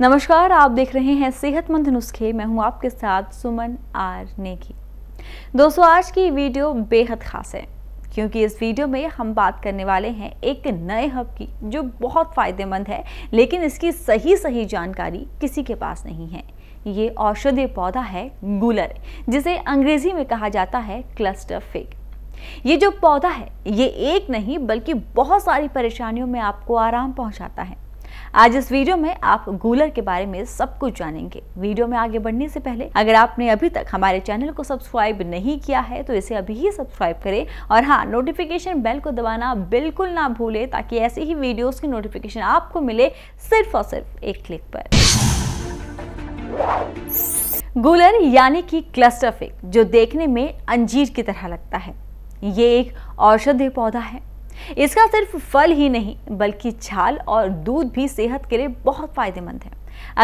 नमस्कार आप देख रहे हैं सेहतमंद नुस्खे मैं हूं आपके साथ सुमन आर नेगी दोस्तों आज की वीडियो बेहद खास है क्योंकि इस वीडियो में हम बात करने वाले हैं एक नए हब की जो बहुत फ़ायदेमंद है लेकिन इसकी सही सही जानकारी किसी के पास नहीं है ये औषधीय पौधा है गुलर जिसे अंग्रेजी में कहा जाता है क्लस्टर फिग ये जो पौधा है ये एक नहीं बल्कि बहुत सारी परेशानियों में आपको आराम पहुंचाता है आज इस वीडियो में आप गूलर के बारे में सब कुछ जानेंगे वीडियो में आगे बढ़ने से पहले अगर आपने अभी तक हमारे चैनल को सब्सक्राइब नहीं किया है तो इसे अभी ही सब्सक्राइब करें और हाँ नोटिफिकेशन बेल को दबाना बिल्कुल ना भूले ताकि ऐसे ही वीडियोस की नोटिफिकेशन आपको मिले सिर्फ और सिर्फ एक क्लिक पर गूलर यानी कि क्लस्टर फिग जो देखने में अंजीर की तरह लगता है ये एक औषधीय पौधा है इसका सिर्फ फल ही नहीं बल्कि छाल और दूध भी सेहत के लिए बहुत फायदेमंद है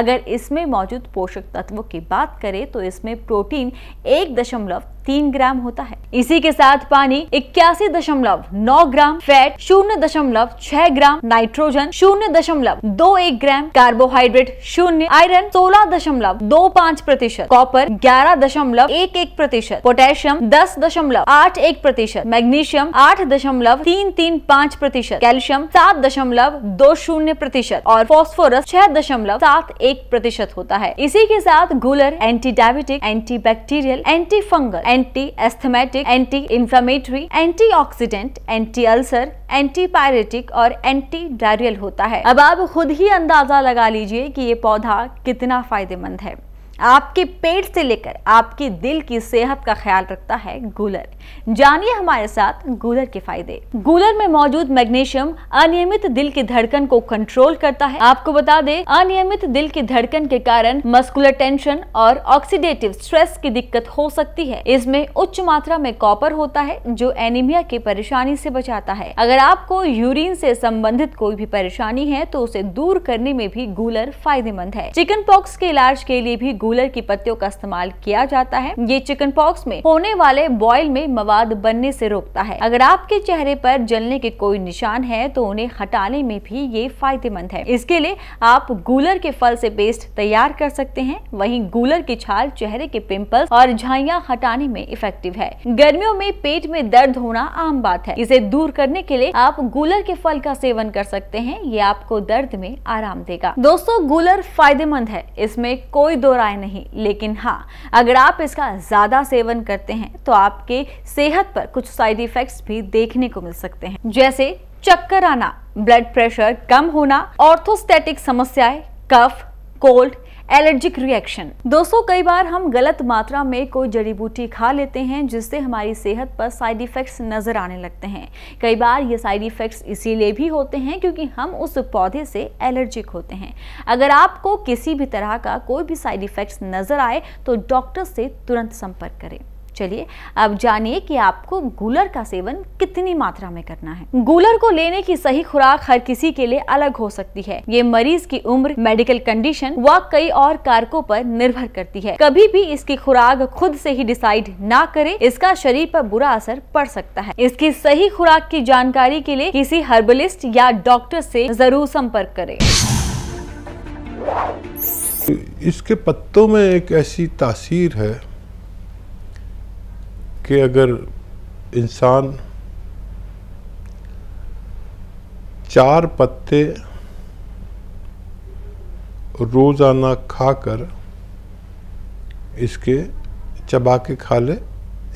अगर इसमें मौजूद पोषक तत्वों की बात करें तो इसमें प्रोटीन एक दशमलव तीन ग्राम होता है इसी के साथ पानी इक्यासी दशमलव नौ ग्राम फैट शून्य दशमलव छह ग्राम नाइट्रोजन शून्य दशमलव दो एक ग्राम कार्बोहाइड्रेट शून्य आयरन सोलह दशमलव दो पाँच प्रतिशत कॉपर ग्यारह दशमलव एक एक प्रतिशत पोटेशियम दस दशमलव आठ एक प्रतिशत मैग्नीशियम आठ दशमलव तीन तीन पाँच प्रतिशत कैल्शियम सात दशमलव दो शून्य प्रतिशत और फॉस्फोरस छह दशमलव सात एक प्रतिशत होता है इसी के साथ गुलर anti diabetic anti bacterial anti fungal anti asthmatic anti inflammatory anti oxidant anti ulcer anti pyretic और एंटी डायरियल होता है अब आप खुद ही अंदाजा लगा लीजिए कि ये पौधा कितना फायदेमंद है आपके पेट से लेकर आपके दिल की सेहत का ख्याल रखता है गूलर जानिए हमारे साथ गूलर के फायदे गूलर में मौजूद मैग्नीशियम अनियमित दिल की धड़कन को कंट्रोल करता है आपको बता दें अनियमित दिल की धड़कन के कारण मस्कुलर टेंशन और ऑक्सीडेटिव स्ट्रेस की दिक्कत हो सकती है इसमें उच्च मात्रा में कॉपर होता है जो एनीमिया की परेशानी से बचाता है अगर आपको यूरिन से संबंधित कोई भी परेशानी है तो उसे दूर करने में भी गूलर फायदेमंद है चिकन पॉक्स के इलाज के लिए भी गूलर की पत्तियों का इस्तेमाल किया जाता है ये चिकन पॉक्स में होने वाले बॉयल में मवाद बनने से रोकता है अगर आपके चेहरे पर जलने के कोई निशान है तो उन्हें हटाने में भी ये फायदेमंद है इसके लिए आप गूलर के फल से पेस्ट तैयार कर सकते हैं वहीं गूलर की छाल चेहरे के पिंपल्स और झाइया हटाने में इफेक्टिव है गर्मियों में पेट में दर्द होना आम बात है इसे दूर करने के लिए आप गूलर के फल का सेवन कर सकते हैं ये आपको दर्द में आराम देगा दोस्तों गूलर फायदेमंद है इसमें कोई दो राय उपाय नहीं लेकिन हाँ अगर आप इसका ज़्यादा सेवन करते हैं तो आपके सेहत पर कुछ साइड इफेक्ट्स भी देखने को मिल सकते हैं जैसे चक्कर आना ब्लड प्रेशर कम होना ऑर्थोस्टेटिक समस्याएं कफ कोल्ड एलर्जिक रिएक्शन दोस्तों कई बार हम गलत मात्रा में कोई जड़ी बूटी खा लेते हैं जिससे हमारी सेहत पर साइड इफ़ेक्ट्स नज़र आने लगते हैं कई बार ये साइड इफ़ेक्ट्स इसीलिए भी होते हैं क्योंकि हम उस पौधे से एलर्जिक होते हैं अगर आपको किसी भी तरह का कोई भी साइड इफ़ेक्ट्स नज़र आए तो डॉक्टर से तुरंत संपर्क करें चलिए अब जानिए कि आपको गूलर का सेवन कितनी मात्रा में करना है गूलर को लेने की सही खुराक हर किसी के लिए अलग हो सकती है ये मरीज की उम्र मेडिकल कंडीशन व कई और कारकों पर निर्भर करती है कभी भी इसकी खुराक खुद से ही डिसाइड ना करे इसका शरीर पर बुरा असर पड़ सकता है इसकी सही खुराक की जानकारी के लिए किसी हर्बलिस्ट या डॉक्टर ऐसी जरूर संपर्क करे इसके पत्तों में एक ऐसी तासीर है कि अगर इंसान चार पत्ते रोज़ाना खाकर इसके चबा के खा ले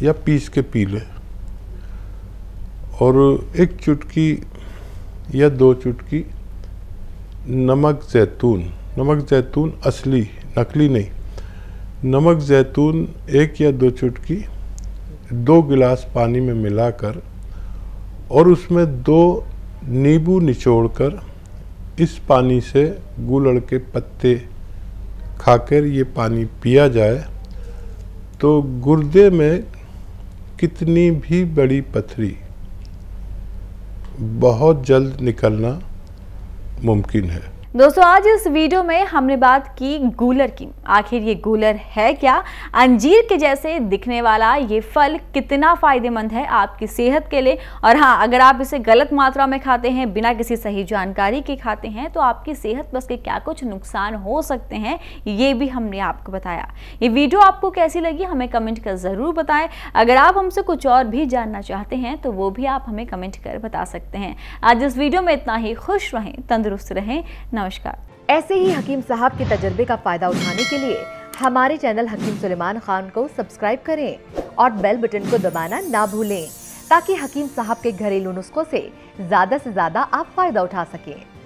या पीस के पी ले और एक चुटकी या दो चुटकी नमक जैतून नमक जैतून असली नकली नहीं नमक जैतून एक या दो चुटकी दो गिलास पानी में मिलाकर और उसमें दो नींबू निचोड़कर इस पानी से गुलड़ के पत्ते खाकर ये पानी पिया जाए तो गुर्दे में कितनी भी बड़ी पथरी बहुत जल्द निकलना मुमकिन है दोस्तों आज इस वीडियो में हमने बात की गूलर की आखिर ये गूलर है क्या अंजीर के जैसे दिखने वाला ये फल कितना फ़ायदेमंद है आपकी सेहत के लिए और हाँ अगर आप इसे गलत मात्रा में खाते हैं बिना किसी सही जानकारी के खाते हैं तो आपकी सेहत पर के क्या कुछ नुकसान हो सकते हैं ये भी हमने आपको बताया ये वीडियो आपको कैसी लगी हमें कमेंट कर ज़रूर बताएं अगर आप हमसे कुछ और भी जानना चाहते हैं तो वो भी आप हमें कमेंट कर बता सकते हैं आज इस वीडियो में इतना ही खुश रहें तंदुरुस्त रहें नमस्कार ऐसे ही हकीम साहब के तजर्बे का फ़ायदा उठाने के लिए हमारे चैनल हकीम सुलेमान खान को सब्सक्राइब करें और बेल बटन को दबाना ना भूलें ताकि हकीम साहब के घरेलू नुस्खों से ज़्यादा से ज़्यादा आप फ़ायदा उठा सकें